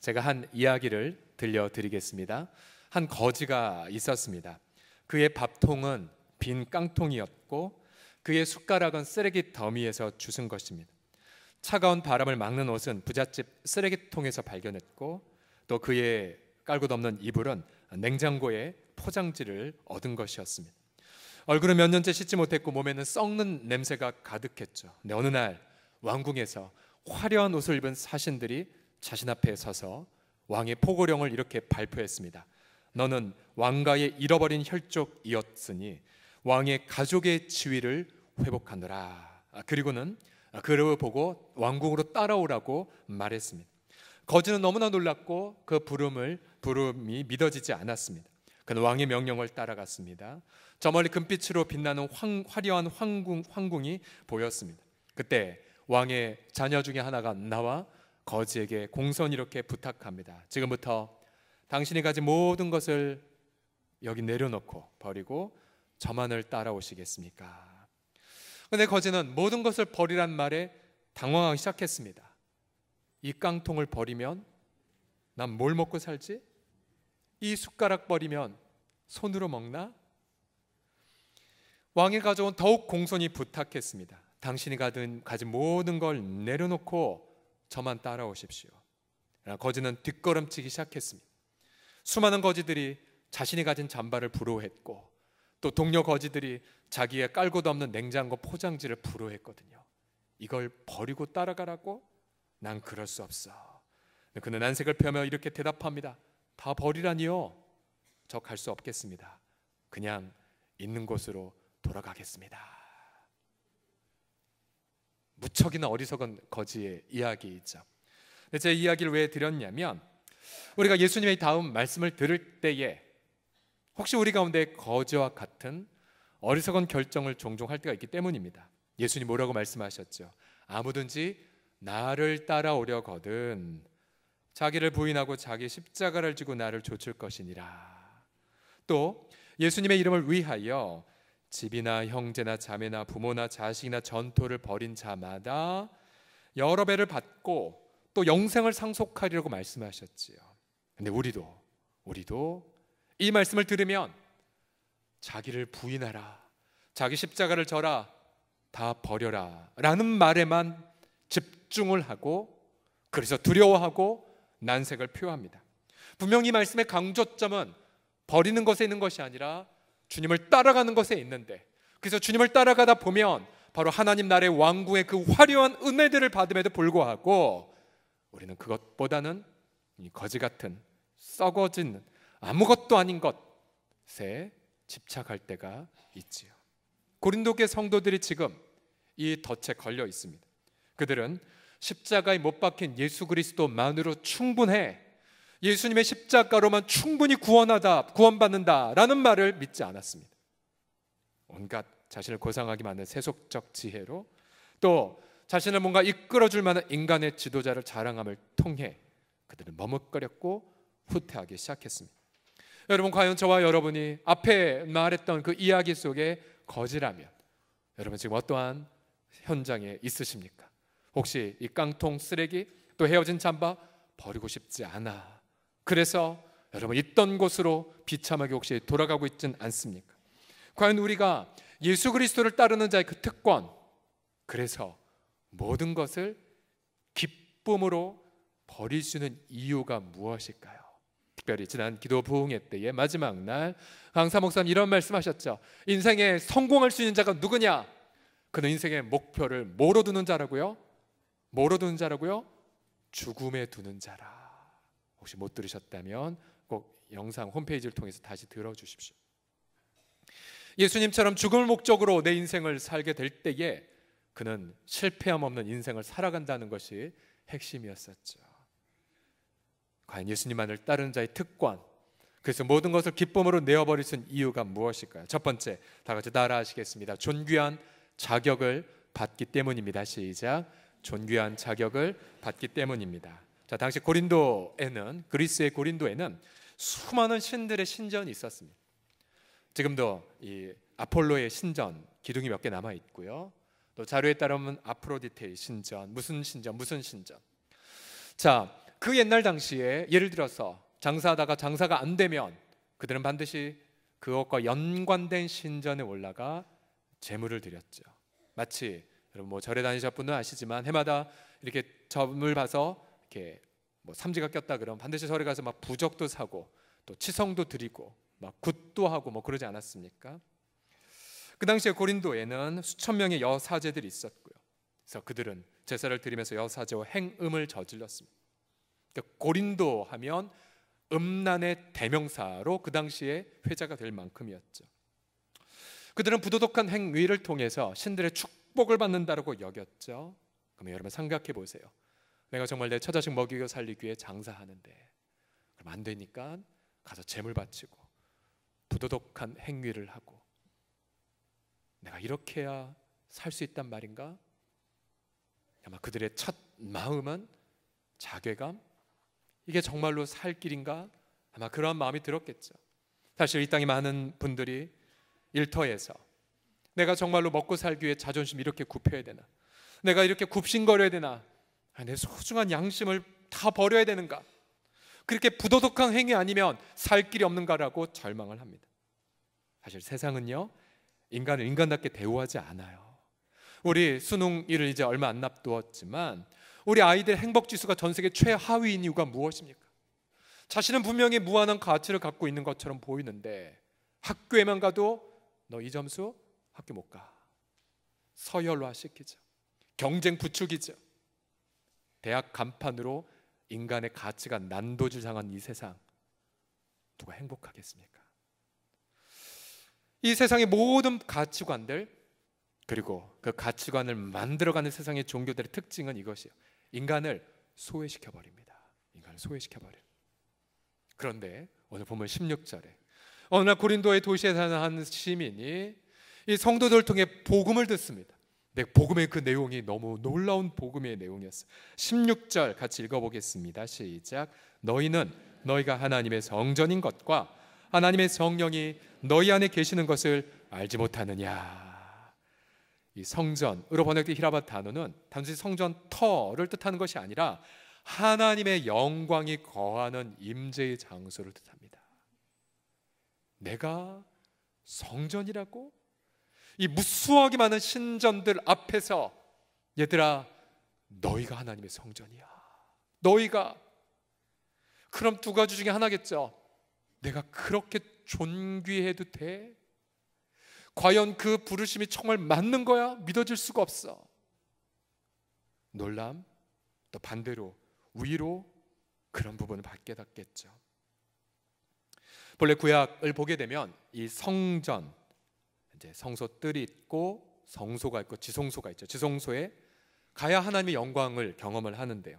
제가 한 이야기를 들려드리겠습니다. 한 거지가 있었습니다. 그의 밥통은 빈 깡통이었고 그의 숟가락은 쓰레기 더미에서 주운 것입니다. 차가운 바람을 막는 옷은 부잣집 쓰레기통에서 발견했고 또 그의 깔고 덮는 이불은 냉장고에 포장지를 얻은 것이었습니다. 얼굴은 몇 년째 씻지 못했고 몸에는 썩는 냄새가 가득했죠. 근데 네, 어느 날 왕궁에서 화려한 옷을 입은 사신들이 자신 앞에 서서 왕의 포고령을 이렇게 발표했습니다. 너는 왕가의 잃어버린 혈족이었으니 왕의 가족의 지위를 회복하노라. 아, 그리고는 그를 보고 왕궁으로 따라오라고 말했습니다. 거지는 너무나 놀랐고 그 부름을 부름이 믿어지지 않았습니다. 그는 왕의 명령을 따라갔습니다. 저 멀리 금빛으로 빛나는 황, 화려한 황궁, 황궁이 보였습니다. 그때 왕의 자녀 중에 하나가 나와 거지에게 공손 이렇게 부탁합니다. 지금부터 당신이 가진 모든 것을 여기 내려놓고 버리고 저만을 따라오시겠습니까? 근데 거지는 모든 것을 버리란 말에 당황하기 시작했습니다. 이 깡통을 버리면 난 뭘 먹고 살지? 이 숟가락 버리면 손으로 먹나? 왕의 가족은 더욱 공손히 부탁했습니다. 당신이 가진 모든 걸 내려놓고 저만 따라오십시오. 거지는 뒷걸음치기 시작했습니다. 수많은 거지들이 자신이 가진 잠바를 부러워했고 또 동료 거지들이 자기의 깔고도 없는 냉장고 포장지를 부러워했거든요. 이걸 버리고 따라가라고? 난 그럴 수 없어. 그는 안색을 펴며 이렇게 대답합니다. 다 버리라니요. 저 갈 수 없겠습니다. 그냥 있는 곳으로 돌아가겠습니다. 무척이나 어리석은 거지의 이야기이죠. 제 이야기를 왜 드렸냐면 우리가 예수님의 다음 말씀을 들을 때에 혹시 우리 가운데 거지와 같은 어리석은 결정을 종종 할 때가 있기 때문입니다. 예수님 뭐라고 말씀하셨죠? 아무든지 나를 따라오려거든 자기를 부인하고 자기 십자가를 지고 나를 좇을 것이니라. 또 예수님의 이름을 위하여 집이나 형제나 자매나 부모나 자식이나 전토를 벌인 자마다 여러 배를 받고 또 영생을 상속하리라고 말씀하셨지요. 근데 우리도 우리도 이 말씀을 들으면 자기를 부인하라. 자기 십자가를 져라. 다 버려라. 라는 말에만 집중을 하고 그래서 두려워하고 난색을 표합니다. 분명히 말씀의 강조점은 버리는 것에 있는 것이 아니라 주님을 따라가는 것에 있는데 그래서 주님을 따라가다 보면 바로 하나님 나라의 왕국의그 화려한 은혜들을 받음에도 불구하고 우리는 그것보다는 거지 같은 썩어진 아무것도 아닌 것에 집착할 때가 있지요. 고린도계 성도들이 지금 이 덫에 걸려 있습니다. 그들은 십자가에 못 박힌 예수 그리스도만으로 충분해 예수님의 십자가로만 충분히 구원하다, 구원받는다라는 말을 믿지 않았습니다. 온갖 자신을 고상하기 많은 세속적 지혜로 또 자신을 뭔가 이끌어줄 만한 인간의 지도자를 자랑함을 통해 그들은 머뭇거렸고 후퇴하기 시작했습니다. 여러분 과연 저와 여러분이 앞에 말했던 그 이야기 속에 거지라면 여러분 지금 어떠한 현장에 있으십니까? 혹시 이 깡통 쓰레기 또 헤어진 잠바 버리고 싶지 않아 그래서 여러분 있던 곳으로 비참하게 혹시 돌아가고 있진 않습니까? 과연 우리가 예수 그리스도를 따르는 자의 그 특권 그래서 모든 것을 기쁨으로 버릴 수 있는 이유가 무엇일까요? 특별히 지난 기도 부흥회 때의 마지막 날 강사 목사님 이런 말씀하셨죠. 인생에 성공할 수 있는 자가 누구냐? 그는 인생의 목표를 뭐로 두는 자라고요? 뭐로 두는 자라고요? 죽음에 두는 자라. 혹시 못 들으셨다면 꼭 영상 홈페이지를 통해서 다시 들어주십시오. 예수님처럼 죽음을 목적으로 내 인생을 살게 될 때에 그는 실패함 없는 인생을 살아간다는 것이 핵심이었었죠. 과연 예수님만을 따르는 자의 특권, 그래서 모든 것을 기쁨으로 내어버릴 수 있는 이유가 무엇일까요? 첫 번째, 다 같이 따라 하시겠습니다. 존귀한 자격을 받기 때문입니다. 시작. 존귀한 자격을 받기 때문입니다. 자, 당시 고린도에는 그리스의 고린도에는 수많은 신들의 신전이 있었습니다. 지금도 이 아폴로의 신전 기둥이 몇 개 남아 있고요. 또 자료에 따르면 아프로디테의 신전, 무슨 신전, 무슨 신전. 자, 그 옛날 당시에 예를 들어서 장사하다가 장사가 안 되면 그들은 반드시 그것과 연관된 신전에 올라가 재물을 드렸죠. 마치 여러분 뭐 절에 다니셨 분은 아시지만 해마다 이렇게 점을 봐서 이렇게 뭐 삼지가 꼈다 그러면 반드시 절에 가서 막 부적도 사고 또 치성도 드리고 막 굿도 하고 뭐 그러지 않았습니까? 그 당시에 고린도에는 수천 명의 여사제들이 있었고요. 그래서 그들은 제사를 드리면서 여사제와 행음을 저질렀습니다. 그러니까 고린도 하면 음란의 대명사로 그 당시에 회자가 될 만큼이었죠. 그들은 부도덕한 행위를 통해서 신들의 축복을 받는다고 여겼죠. 그러면 여러분 생각해 보세요. 내가 정말 내 처자식 먹이고 살리기 위해 장사하는데 그럼 안 되니까 가서 재물 바치고 부도덕한 행위를 하고 내가 이렇게 해야 살 수 있단 말인가? 아마 그들의 첫 마음은 자괴감 이게 정말로 살 길인가? 아마 그러한 마음이 들었겠죠. 사실 이 땅에 많은 분들이 일터에서 내가 정말로 먹고 살기 위해 자존심 이렇게 굽혀야 되나? 내가 이렇게 굽신거려야 되나? 아, 내 소중한 양심을 다 버려야 되는가? 그렇게 부도덕한 행위 아니면 살 길이 없는가라고 절망을 합니다. 사실 세상은요, 인간을 인간답게 대우하지 않아요. 우리 수능 일을 이제 얼마 안 남두었지만 우리 아이들 행복 지수가 전 세계 최하위인 이유가 무엇입니까? 자신은 분명히 무한한 가치를 갖고 있는 것처럼 보이는데 학교에만 가도 너 이 점수 학교 못 가. 서열화 시키죠. 경쟁 부추기죠. 대학 간판으로 인간의 가치가 난도질 상한이 세상 누가 행복하겠습니까? 이 세상의 모든 가치관들 그리고 그 가치관을 만들어가는 세상의 종교들의 특징은 이것이요 인간을 소외시켜 버립니다. 인간을 소외시켜 버려. 그런데 오늘 보면 16절에 어느 고린도의 도시에 사는 한 시민이 이 성도들 통해 복음을 듣습니다. 네, 복음의 그 내용이 너무 놀라운 복음의 내용이었어요. 16절 같이 읽어보겠습니다. 시작. 너희는 너희가 하나님의 성전인 것과 하나님의 성령이 너희 안에 계시는 것을 알지 못하느냐. 이 성전으로 번역된 히라바 단어는 단순 성전 터를 뜻하는 것이 아니라 하나님의 영광이 거하는 임재의 장소를 뜻합니다. 내가 성전이라고 이 무수하게 많은 신전들 앞에서 얘들아 너희가 하나님의 성전이야. 너희가 그럼 두 가지 중에 하나겠죠. 내가 그렇게 존귀해도 돼? 과연 그 부르심이 정말 맞는 거야? 믿어질 수가 없어. 놀람 또 반대로 위로 그런 부분을 받게 닫겠죠 본래 구약을 보게 되면 이 성전 이제 성소 뜰이 있고 성소가 있고 지성소가 있죠. 지성소에 가야 하나님의 영광을 경험을 하는데요.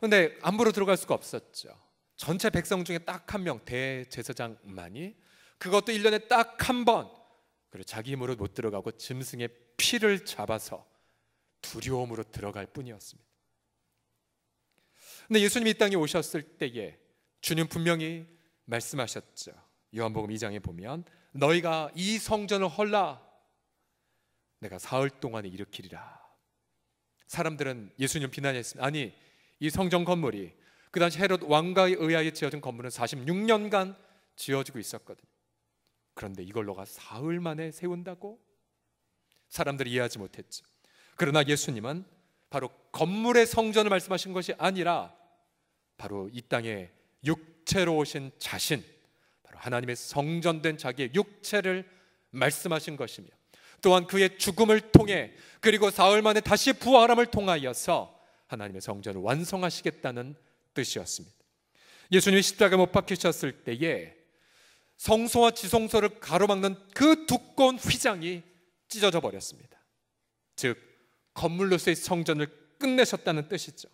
근데 안부로 들어갈 수가 없었죠. 전체 백성 중에 딱 한 명 대제사장만이 그것도 1년에 딱 한 번 그리고 자기 힘으로 못 들어가고 짐승의 피를 잡아서 두려움으로 들어갈 뿐이었습니다. 근데 예수님이 이 땅에 오셨을 때에 주님 분명히 말씀하셨죠. 요한복음 2장에 보면 너희가 이 성전을 헐라 내가 사흘 동안에 일으키리라 사람들은 예수님 비난했습니다 아니 이 성전 건물이 그 당시 헤롯 왕가에 의하여 지어진 건물은 46년간 지어지고 있었거든요 그런데 이걸 너가 사흘 만에 세운다고? 사람들이 이해하지 못했죠 그러나 예수님은 바로 건물의 성전을 말씀하신 것이 아니라 바로 이 땅에 육체로 오신 자신 바로 하나님의 성전된 자기의 육체를 말씀하신 것이며 또한 그의 죽음을 통해 그리고 사흘 만에 다시 부활함을 통하여서 하나님의 성전을 완성하시겠다는 뜻이었습니다. 예수님이 십자가에 못 박히셨을 때에 성소와 지성소를 가로막는 그 두꺼운 휘장이 찢어져 버렸습니다. 즉 건물로서의 성전을 끝내셨다는 뜻이죠.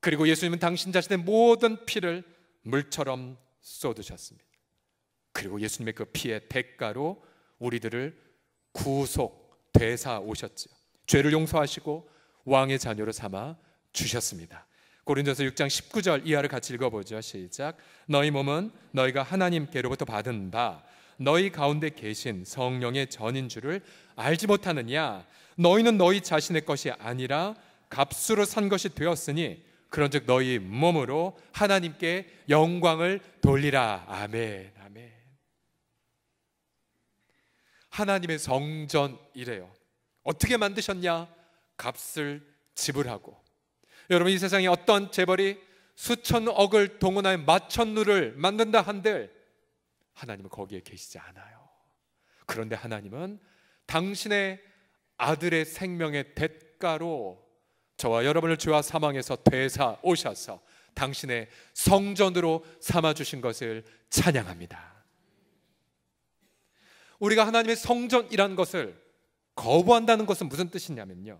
그리고 예수님은 당신 자신의 모든 피를 물처럼 쏟으셨습니다. 그리고 예수님의 그 피의 대가로 우리들을 구속, 되사 오셨죠. 죄를 용서하시고 왕의 자녀로 삼아 주셨습니다. 고린도서 6장 19절 이하를 같이 읽어보죠. 시작. 너희 몸은 너희가 하나님께로부터 받은 바 너희 가운데 계신 성령의 전인 줄을 알지 못하느냐? 너희는 너희 자신의 것이 아니라 값수로 산 것이 되었으니 그런즉 너희 몸으로 하나님께 영광을 돌리라. 아멘. 아멘. 하나님의 성전이래요. 어떻게 만드셨냐? 값을 지불하고. 여러분 이 세상에 어떤 재벌이 수천억을 동원하여 마천루를 만든다 한들 하나님은 거기에 계시지 않아요. 그런데 하나님은 당신의 아들의 생명의 대가로 저와 여러분을 주와 사망에서 되사 오셔서 당신의 성전으로 삼아 주신 것을 찬양합니다. 우리가 하나님의 성전이란 것을 거부한다는 것은 무슨 뜻이냐면요.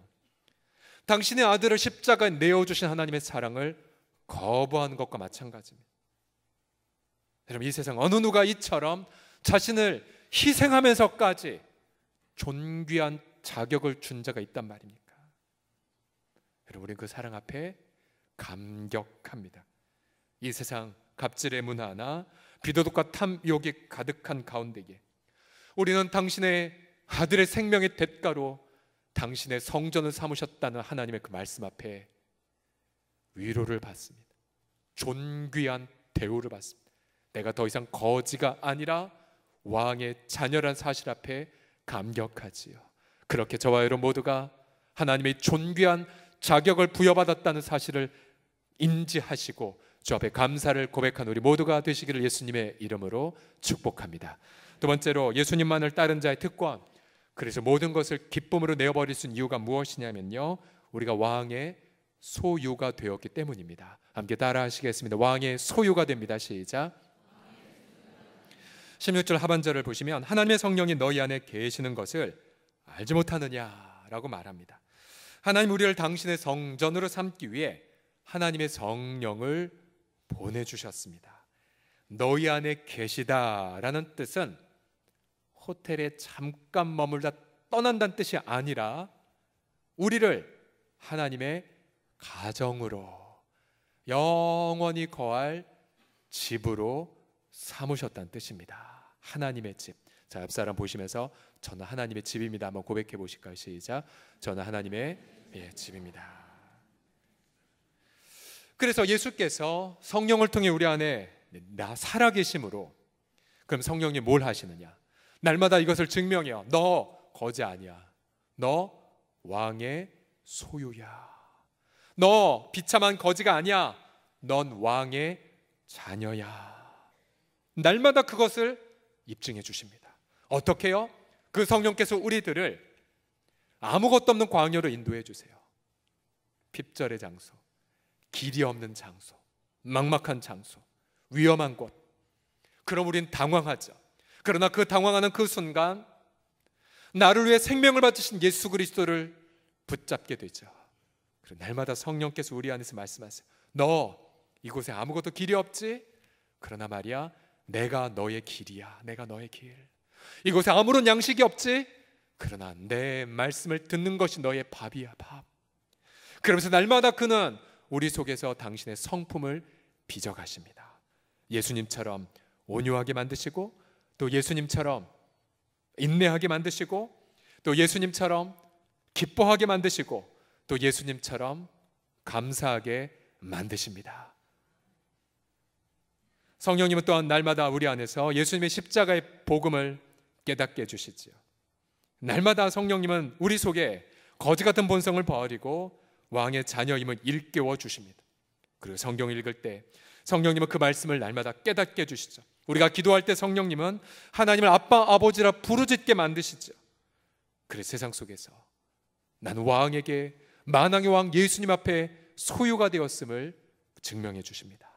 당신의 아들을 십자가에 내어 주신 하나님의 사랑을 거부하는 것과 마찬가지입니다. 여러분 이 세상 어느 누가 이처럼 자신을 희생하면서까지 존귀한 자격을 준 자가 있단 말입니다. 여러분 우리 그 사랑 앞에 감격합니다. 이 세상 갑질의 문화나 비도덕과 탐욕이 가득한 가운데에 우리는 당신의 아들의 생명의 대가로 당신의 성전을 삼으셨다는 하나님의 그 말씀 앞에 위로를 받습니다. 존귀한 대우를 받습니다. 내가 더 이상 거지가 아니라 왕의 자녀란 사실 앞에 감격하지요. 그렇게 저와 여러분 모두가 하나님의 존귀한 자격을 부여받았다는 사실을 인지하시고 주 앞에 감사를 고백한 우리 모두가 되시기를 예수님의 이름으로 축복합니다. 두 번째로 예수님만을 따른 자의 특권. 그래서 모든 것을 기쁨으로 내어버릴 수 있는 이유가 무엇이냐면요. 우리가 왕의 소유가 되었기 때문입니다. 함께 따라하시겠습니다. 왕의 소유가 됩니다. 시작. 16절 하반절을 보시면 하나님의 성령이 너희 안에 계시는 것을 알지 못하느냐라고 말합니다. 하나님 우리를 당신의 성전으로 삼기 위해 하나님의 성령을 보내주셨습니다. 너희 안에 계시다라는 뜻은 호텔에 잠깐 머물다 떠난다는 뜻이 아니라 우리를 하나님의 가정으로 영원히 거할 집으로 삼으셨다는 뜻입니다. 하나님의 집. 자, 옆사람 보시면서 저는 하나님의 집입니다. 한번 고백해 보실까요? 시작. 저는 하나님의 예, 집입니다. 그래서 예수께서 성령을 통해 우리 안에 나 살아계심으로 그럼 성령님 뭘 하시느냐? 날마다 이것을 증명해요. 너 거지 아니야. 너 왕의 소유야. 너 비참한 거지가 아니야. 넌 왕의 자녀야. 날마다 그것을 입증해 주십니다. 어떻게요? 그 성령께서 우리들을 아무것도 없는 광야로 인도해 주세요. 핍절의 장소, 길이 없는 장소, 막막한 장소, 위험한 곳. 그럼 우린 당황하죠. 그러나 그 당황하는 그 순간 나를 위해 생명을 바치신 예수 그리스도를 붙잡게 되죠. 그리고 날마다 성령께서 우리 안에서 말씀하세요. 너 이곳에 아무것도 길이 없지? 그러나 말이야, 내가 너의 길이야. 내가 너의 길. 이곳에 아무런 양식이 없지. 그러나 내 말씀을 듣는 것이 너의 밥이야, 밥. 그러면서 날마다 그는 우리 속에서 당신의 성품을 빚어가십니다. 예수님처럼 온유하게 만드시고 또 예수님처럼 인내하게 만드시고 또 예수님처럼 기뻐하게 만드시고 또 예수님처럼 감사하게 만드십니다. 성령님은 또한 날마다 우리 안에서 예수님의 십자가의 복음을 깨닫게 해주시지요. 날마다 성령님은 우리 속에 거지 같은 본성을 버리고 왕의 자녀임을 일깨워 주십니다. 그리고 성경 읽을 때 성령님은 그 말씀을 날마다 깨닫게 해주시죠. 우리가 기도할 때 성령님은 하나님을 아빠, 아버지라 부르짖게 만드시죠. 그래 세상 속에서 난 왕에게 만왕의 왕 예수님 앞에 소유가 되었음을 증명해 주십니다.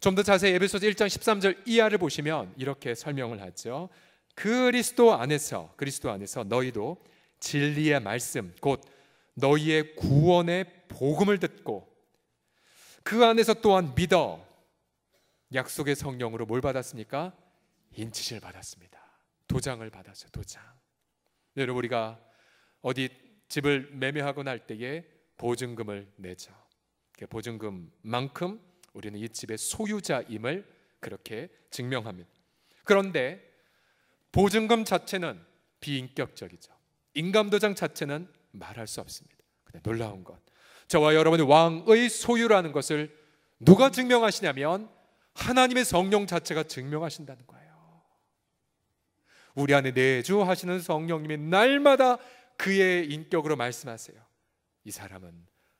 좀 더 자세히 에베소서 1장 13절 이하를 보시면 이렇게 설명을 하죠. 그리스도 안에서 그리스도 안에서 너희도 진리의 말씀 곧 너희의 구원의 복음을 듣고 그 안에서 또한 믿어 약속의 성령으로 뭘 받았습니까? 인치질 받았습니다. 도장을 받았어요. 도장. 여러분 우리가 어디 집을 매매하고날 때에 보증금을 내죠. 그 보증금만큼 우리는 이 집의 소유자임을 그렇게 증명합니다. 그런데 보증금 자체는 비인격적이죠. 인감도장 자체는 말할 수 없습니다. 근데 놀라운 것. 저와 여러분이 왕의 소유라는 것을 누가 증명하시냐면 하나님의 성령 자체가 증명하신다는 거예요. 우리 안에 내주하시는 성령님이 날마다 그의 인격으로 말씀하세요. 이 사람은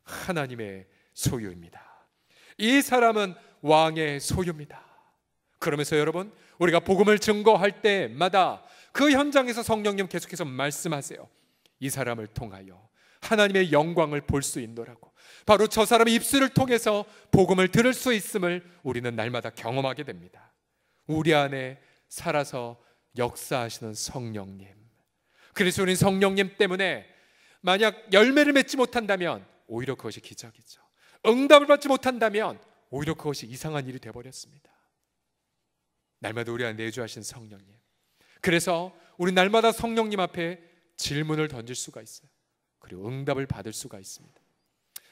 하나님의 소유입니다. 이 사람은 왕의 소유입니다. 그러면서 여러분, 우리가 복음을 증거할 때마다 그 현장에서 성령님 계속해서 말씀하세요. 이 사람을 통하여 하나님의 영광을 볼 수 있노라고. 바로 저 사람의 입술을 통해서 복음을 들을 수 있음을 우리는 날마다 경험하게 됩니다. 우리 안에 살아서 역사하시는 성령님. 그래서 우리 성령님 때문에 만약 열매를 맺지 못한다면 오히려 그것이 기적이죠. 응답을 받지 못한다면 오히려 그것이 이상한 일이 되어버렸습니다. 날마다 우리와 내주하신 성령님. 그래서 우리 날마다 성령님 앞에 질문을 던질 수가 있어요. 그리고 응답을 받을 수가 있습니다.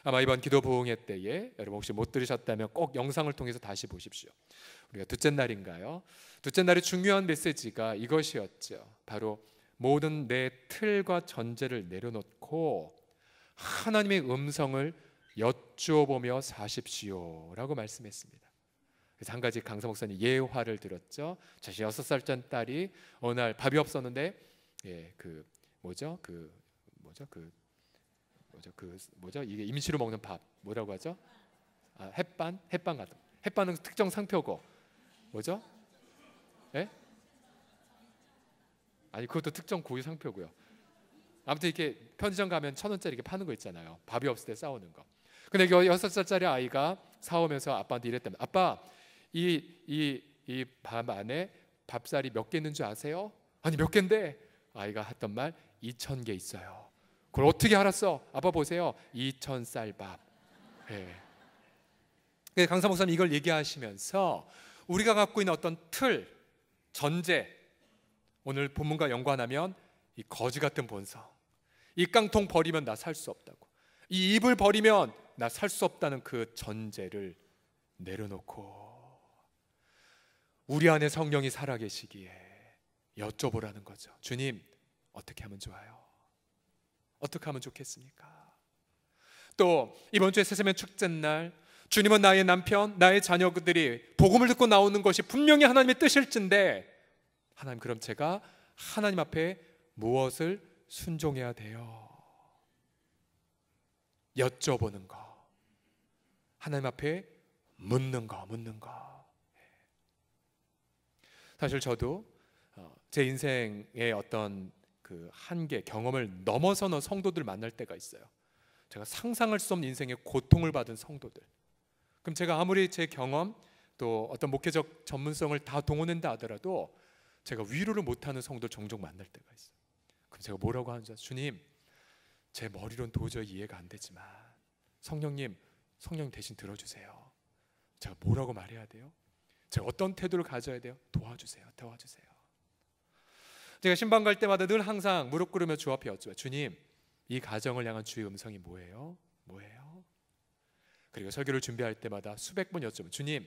아마 이번 기도 부흥회 때에 여러분 혹시 못 들으셨다면 꼭 영상을 통해서 다시 보십시오. 우리가 둘째 날인가요? 둘째 날의 중요한 메시지가 이것이었죠. 바로 모든 내 틀과 전제를 내려놓고 하나님의 음성을 여쭈어 보며 사십시오라고 말씀했습니다. 그래서 한 가지 강사 목사님 예화를 들었죠. 자신 여섯 살전 딸이 어느 날 밥이 없었는데 예, 그 뭐죠? 그 뭐죠? 그 뭐죠? 그 뭐죠? 이게 임시로 먹는 밥 뭐라고 하죠? 아, 햇반? 햇반 같은. 햇반은 특정 상표고 뭐죠? 예? 아니 그것도 특정 고유 상표고요. 아무튼 이렇게 편의점 가면 천 원짜리 이렇게 파는 거 있잖아요. 밥이 없을 때 싸우는 거. 근데 그 여섯 살짜리 아이가 사오면서 아빠한테 이랬다 아빠 이이이밤 안에 밥살이 몇 개 있는 줄 아세요? 아니 몇 개인데 아이가 했던 말 2천 개 있어요. 그걸 어떻게 알았어? 아빠 보세요. 2천 쌀밥. 예. 네. 강사 목사님 이걸 얘기하시면서 우리가 갖고 있는 어떤 틀, 전제 오늘 본문과 연관하면 이 거지 같은 본성. 이 깡통 버리면 나 살 수 없다고. 이 입을 버리면 나 살 수 없다는 그 전제를 내려놓고 우리 안에 성령이 살아계시기에 여쭤보라는 거죠. 주님, 어떻게 하면 좋아요? 어떻게 하면 좋겠습니까? 또 이번 주에 세세면 축제날 주님은 나의 남편, 나의 자녀들이 복음을 듣고 나오는 것이 분명히 하나님의 뜻일진데 하나님 그럼 제가 하나님 앞에 무엇을 순종해야 돼요? 여쭤보는 거. 하나님 앞에 묻는 거, 묻는 거. 사실 저도 어, 제 인생의 어떤 그 한계 경험을 넘어서는 성도들 만날 때가 있어요. 제가 상상할 수 없는 인생의 고통을 받은 성도들. 그럼 제가 아무리 제 경험 또 어떤 목회적 전문성을 다 동원한다 하더라도 제가 위로를 못하는 성도 종종 만날 때가 있어요. 그럼 제가 뭐라고 하는지 주님, 제 머리론 도저히 이해가 안 되지만 성령님, 성령 대신 들어주세요. 제가 뭐라고 말해야 돼요? 제가 어떤 태도를 가져야 돼요? 도와주세요. 도와주세요. 제가 신방 갈 때마다 늘 항상 무릎 꿇으며 주 앞에 여쭤요. 주님, 이 가정을 향한 주의 음성이 뭐예요? 뭐예요? 그리고 설교를 준비할 때마다 수백 번 여쭤요. 주님,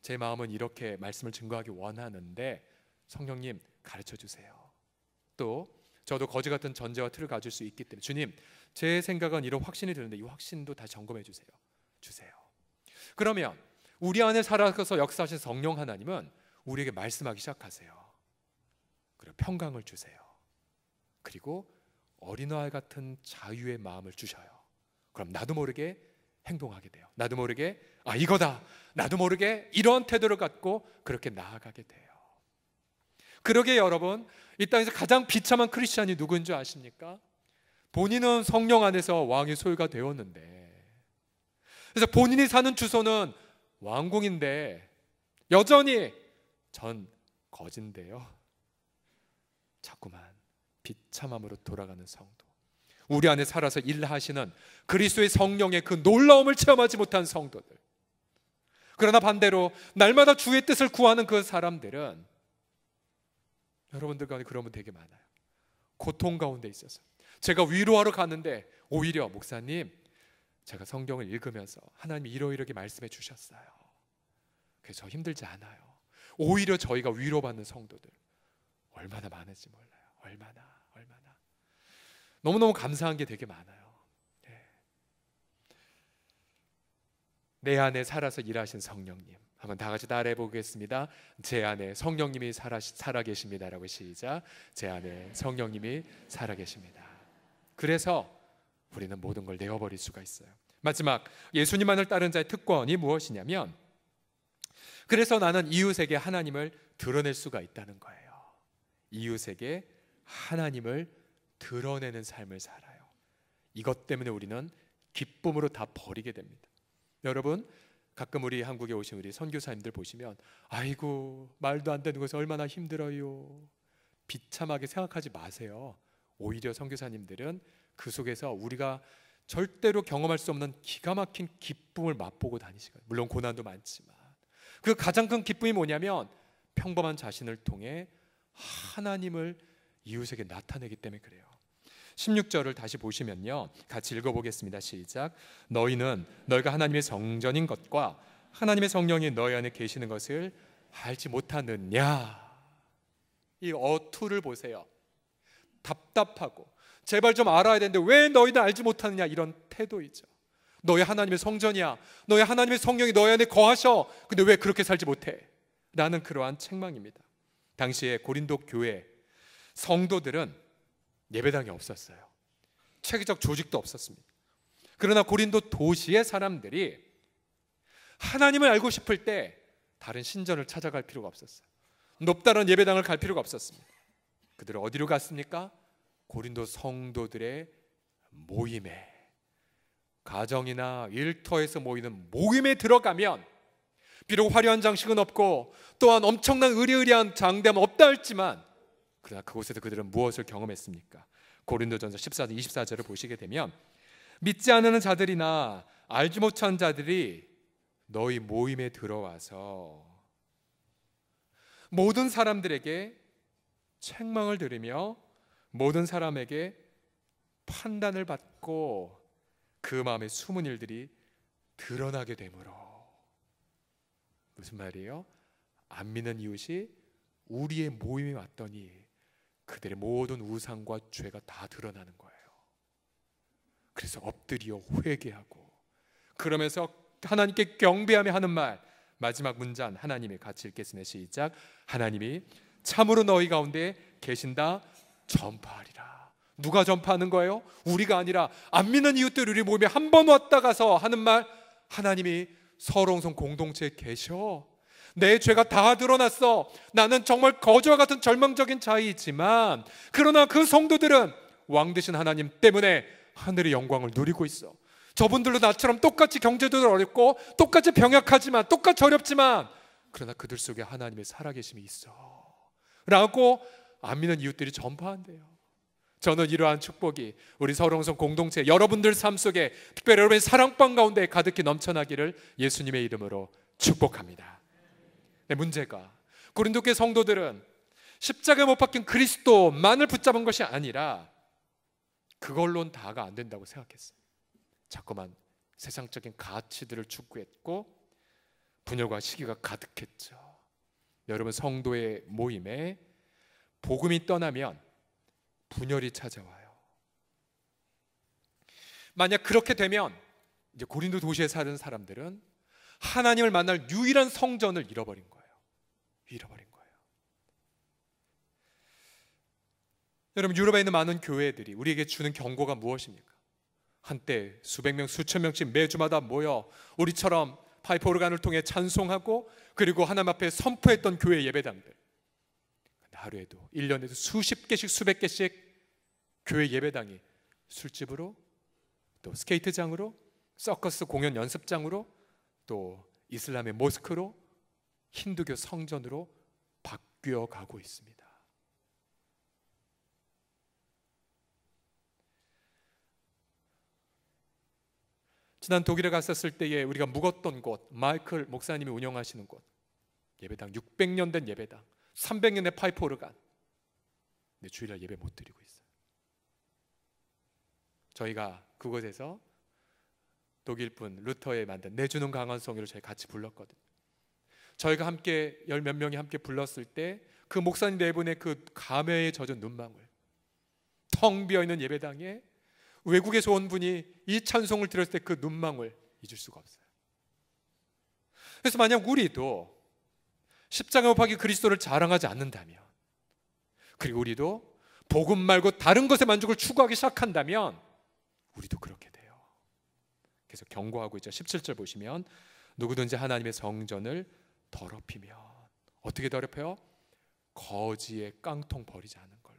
제 마음은 이렇게 말씀을 증거하기 원하는데 성령님 가르쳐 주세요. 또 저도 거지 같은 전제와 틀을 가질 수 있기 때문에 주님, 제 생각은 이런 확신이 드는데 이 확신도 다 점검해 주세요. 주세요. 그러면 우리 안에 살아서 역사하신 성령 하나님은 우리에게 말씀하기 시작하세요. 그리고 평강을 주세요. 그리고 어린아이 같은 자유의 마음을 주셔요. 그럼 나도 모르게 행동하게 돼요. 나도 모르게 아 이거다. 나도 모르게 이런 태도를 갖고 그렇게 나아가게 돼요. 그러게 여러분, 이 땅에서 가장 비참한 크리스천이 누군 줄 아십니까? 본인은 성령 안에서 왕의 소유가 되었는데 그래서 본인이 사는 주소는 왕궁인데 여전히 전 거진데요. 자꾸만 비참함으로 돌아가는 성도. 우리 안에 살아서 일하시는 그리스도의 성령의 그 놀라움을 체험하지 못한 성도들. 그러나 반대로 날마다 주의 뜻을 구하는 그 사람들은 여러분들 가운데 그런 분 되게 많아요. 고통 가운데 있어서 제가 위로하러 가는데 오히려 목사님 제가 성경을 읽으면서 하나님이 이러이러게 말씀해 주셨어요. 그래서 힘들지 않아요. 오히려 저희가 위로받는 성도들 얼마나 많은지 몰라요. 얼마나 얼마나 너무너무 감사한 게 되게 많아요. 예. 내 안에 살아서 일하신 성령님 한번 다 같이 따라해 보겠습니다. 제 안에 성령님이 살아 살아 계십니다라고 시작. 제 안에 성령님이 살아 계십니다. 그래서 우리는 모든 걸 내어버릴 수가 있어요. 마지막 예수님만을 따른 자의 특권이 무엇이냐면 그래서 나는 이웃에게 하나님을 드러낼 수가 있다는 거예요. 이웃에게 하나님을 드러내는 삶을 살아요. 이것 때문에 우리는 기쁨으로 다 버리게 됩니다. 여러분 가끔 우리 한국에 오신 우리 선교사님들 보시면 아이고 말도 안 되는 것이 얼마나 힘들어요. 비참하게 생각하지 마세요. 오히려 선교사님들은 그 속에서 우리가 절대로 경험할 수 없는 기가 막힌 기쁨을 맛보고 다니시거든요. 물론 고난도 많지만 그 가장 큰 기쁨이 뭐냐면 평범한 자신을 통해 하나님을 이웃에게 나타내기 때문에 그래요. 16절을 다시 보시면요. 같이 읽어 보겠습니다. 시작. 너희는 너희가 하나님의 성전인 것과 하나님의 성령이 너희 안에 계시는 것을 알지 못하느냐. 이 어투를 보세요. 답답하고 제발 좀 알아야 되는데 왜 너희는 알지 못하느냐 이런 태도이죠. 너의 하나님의 성전이야. 너의 하나님의 성령이 너희 안에 거하셔. 근데 왜 그렇게 살지 못해? 라는 그러한 책망입니다. 당시에 고린도 교회 성도들은 예배당이 없었어요. 체계적 조직도 없었습니다. 그러나 고린도 도시의 사람들이 하나님을 알고 싶을 때 다른 신전을 찾아갈 필요가 없었어요. 높다는 예배당을 갈 필요가 없었습니다. 그들은 어디로 갔습니까? 고린도 성도들의 모임에 가정이나 일터에서 모이는 모임에 들어가면 비록 화려한 장식은 없고 또한 엄청난 의리의리한 장대함 없다 할지만 그러나 그곳에서 그들은 무엇을 경험했습니까? 고린도전서 14장 24절을 보시게 되면 믿지 않는 자들이나 알지 못한 자들이 너희 모임에 들어와서 모든 사람들에게 책망을 들으며 모든 사람에게 판단을 받고 그 마음의 숨은 일들이 드러나게 되므로 무슨 말이에요? 안 믿는 이웃이 우리의 모임에 왔더니 그들의 모든 우상과 죄가 다 드러나는 거예요. 그래서 엎드려 회개하고 그러면서 하나님께 경배하며 하는 말 마지막 문장 하나님의 같이 읽겠습니다. 시작 하나님이 참으로 너희 가운데 계신다 전파하리라. 누가 전파하는 거예요? 우리가 아니라 안 믿는 이웃들 우리 모임에 한 번 왔다 가서 하는 말 하나님이 서롱성 공동체에 계셔. 내 죄가 다 드러났어. 나는 정말 거저와 같은 절망적인 자이지만 그러나 그 성도들은 왕 되신 하나님 때문에 하늘의 영광을 누리고 있어. 저분들도 나처럼 똑같이 경제도 어렵고 똑같이 병약하지만 똑같이 어렵지만 그러나 그들 속에 하나님의 살아계심이 있어. 라고 안 믿는 이웃들이 전파한대요. 저는 이러한 축복이 우리 서롱성 공동체 여러분들 삶 속에 특별히 여러분의 사랑방 가운데 가득히 넘쳐나기를 예수님의 이름으로 축복합니다. 네, 문제가 고린도교 성도들은 십자가에 못 박힌 그리스도만을 붙잡은 것이 아니라 그걸론 다가 안 된다고 생각했어요. 자꾸만 세상적인 가치들을 추구했고 분열과 시기가 가득했죠. 여러분 성도의 모임에 복음이 떠나면 분열이 찾아와요. 만약 그렇게 되면 이제 고린도 도시에 사는 사람들은 하나님을 만날 유일한 성전을 잃어버린 거예요. 잃어버린 거예요. 여러분 유럽에 있는 많은 교회들이 우리에게 주는 경고가 무엇입니까? 한때 수백 명, 수천 명씩 매주마다 모여 우리처럼 파이프 오르간을 통해 찬송하고 그리고 하나님 앞에 선포했던 교회 예배당들. 하루에도 1년에도 수십 개씩 수백 개씩 교회 예배당이 술집으로 또 스케이트장으로 서커스 공연 연습장으로 또 이슬람의 모스크로 힌두교 성전으로 바뀌어 가고 있습니다. 지난 독일에 갔었을 때에 우리가 묵었던 곳, 마이클 목사님이 운영하시는 곳, 예배당 600년 된 예배당. 300년의 파이프 오르간. 내 주일날 예배 못 드리고 있어요. 저희가 그곳에서 독일 분 루터에 만든 내주는 강원송이를 저희 같이 불렀거든요. 저희가 함께 열 몇 명이 함께 불렀을 때 그 목사님 네 분의 그 감회에 젖은 눈망울 텅 비어 있는 예배당에 외국에서 온 분이 이 찬송을 들었을 때 그 눈망울 잊을 수가 없어요. 그래서 만약 우리도 십자가 곱하기 그리스도를 자랑하지 않는다면 그리고 우리도 복음 말고 다른 것에 만족을 추구하기 시작한다면 우리도 그렇게 돼요. 그래서 경고하고 있죠. 17절 보시면 누구든지 하나님의 성전을 더럽히면 어떻게 더럽혀요? 거지의 깡통 버리지 않는 걸로.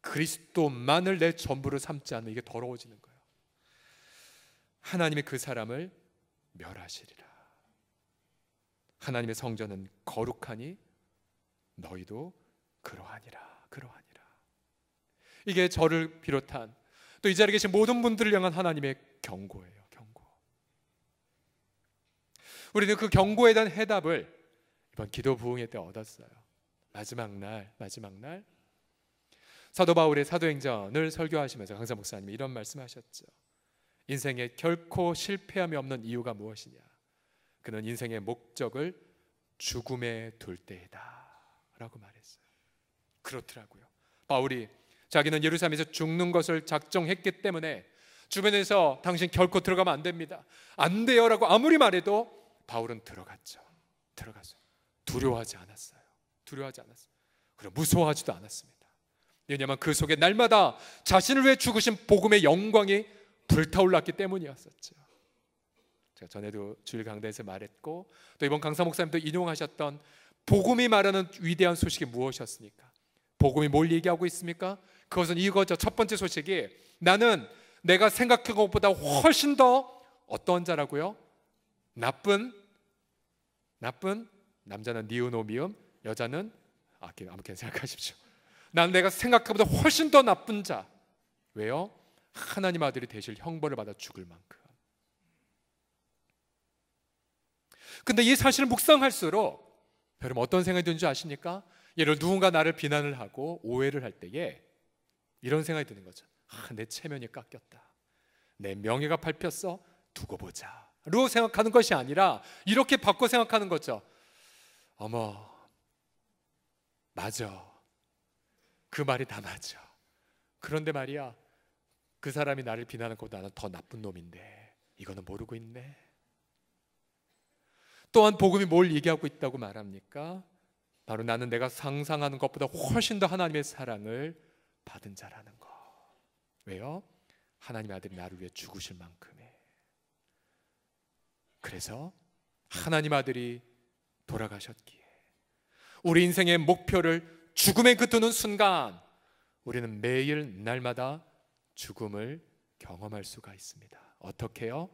그리스도만을 내 전부를 삼지 않는 이게 더러워지는 거예요. 하나님의 그 사람을 멸하시리라. 하나님의 성전은 거룩하니 너희도 그러하니라 그러하니라 이게 저를 비롯한 또 이 자리에 계신 모든 분들을 향한 하나님의 경고예요 경고 우리는 그 경고에 대한 해답을 이번 기도 부흥회 때 얻었어요 마지막 날 마지막 날 사도 바울의 사도행전을 설교하시면서 강사 목사님이 이런 말씀하셨죠 인생에 결코 실패함이 없는 이유가 무엇이냐 그는 인생의 목적을 죽음에 둘 때이다. 라고 말했어요. 그렇더라고요. 바울이 자기는 예루살렘에서 죽는 것을 작정했기 때문에 주변에서 당신 결코 들어가면 안 됩니다. 안 돼요라고 아무리 말해도 바울은 들어갔죠. 들어갔어요. 두려워하지 않았어요. 두려워하지 않았어요. 그리고 무서워하지도 않았습니다. 왜냐하면 그 속에 날마다 자신을 위해 죽으신 복음의 영광이 불타올랐기 때문이었었죠. 제가 전에도 주일 강단에서 말했고 또 이번 강사 목사님도 인용하셨던 복음이 말하는 위대한 소식이 무엇이었습니까? 복음이 뭘 얘기하고 있습니까? 그것은 이거죠. 첫 번째 소식이 나는 내가 생각한 것보다 훨씬 더 어떤 자라고요? 나쁜 나쁜 남자는 니오노미움, 여자는 아, 아무렇게 생각하십시오. 난 내가 생각보다 훨씬 더 나쁜 자. 왜요? 하나님 아들이 되실 형벌을 받아 죽을 만큼. 근데 이 사실을 묵상할수록 여러분 어떤 생각이 드는지 아십니까? 예를 누군가 나를 비난을 하고 오해를 할 때에 이런 생각이 드는 거죠. 아, 내 체면이 깎였다. 내 명예가 밟혔어. 두고 보자. 로 생각하는 것이 아니라 이렇게 바꿔 생각하는 거죠. 어머, 맞아. 그 말이 다 맞아. 그런데 말이야, 그 사람이 나를 비난한 것 나는 더 나쁜 놈인데 이거는 모르고 있네. 또한 복음이 뭘 얘기하고 있다고 말합니까? 바로 나는 내가 상상하는 것보다 훨씬 더 하나님의 사랑을 받은 자라는 것. 왜요? 하나님의 아들이 나를 위해 죽으실 만큼에. 그래서 하나님 아들이 돌아가셨기에 우리 인생의 목표를 죽음에 그두는 순간 우리는 매일 날마다 죽음을 경험할 수가 있습니다. 어떻게요?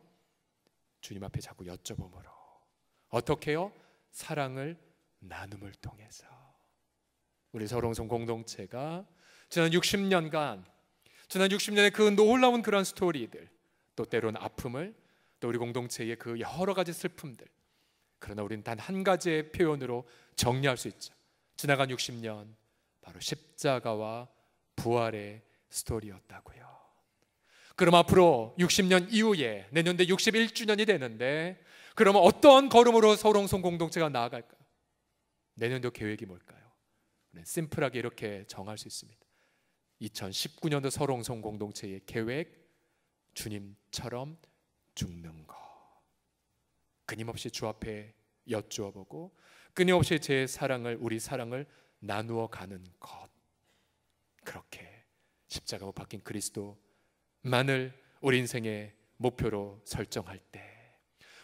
주님 앞에 자꾸 여쭤보므로 어떻게요? 사랑을 나눔을 통해서 우리 서롱성 공동체가 지난 60년간 지난 60년의 그 놀라운 그런 스토리들 또 때론 아픔을 또 우리 공동체의 그 여러 가지 슬픔들 그러나 우리는 단 한 가지의 표현으로 정리할 수 있죠. 지나간 60년 바로 십자가와 부활의 스토리였다고요. 그럼 앞으로 60년 이후에 내년대 61주년이 되는데 그러면 어떤 걸음으로 서롱성 공동체가 나아갈까요? 내년도 계획이 뭘까요? 심플하게 이렇게 정할 수 있습니다. 2019년도 서롱성 공동체의 계획 주님처럼 죽는 것. 끊임없이 주 앞에 여쭈어보고 끊임없이 제 사랑을 우리 사랑을 나누어 가는 것. 그렇게 십자가로 바뀐 그리스도만을 우리 인생의 목표로 설정할 때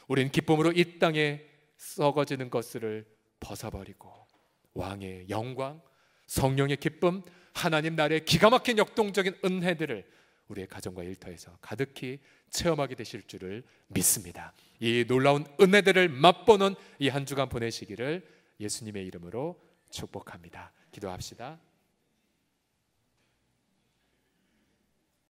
우리는 기쁨으로 이 땅에 썩어지는 것을 벗어버리고 왕의 영광, 성령의 기쁨, 하나님 나라의 기가 막힌 역동적인 은혜들을 우리의 가정과 일터에서 가득히 체험하게 되실 줄을 믿습니다. 이 놀라운 은혜들을 맛보는 이 한 주간 보내시기를 예수님의 이름으로 축복합니다. 기도합시다.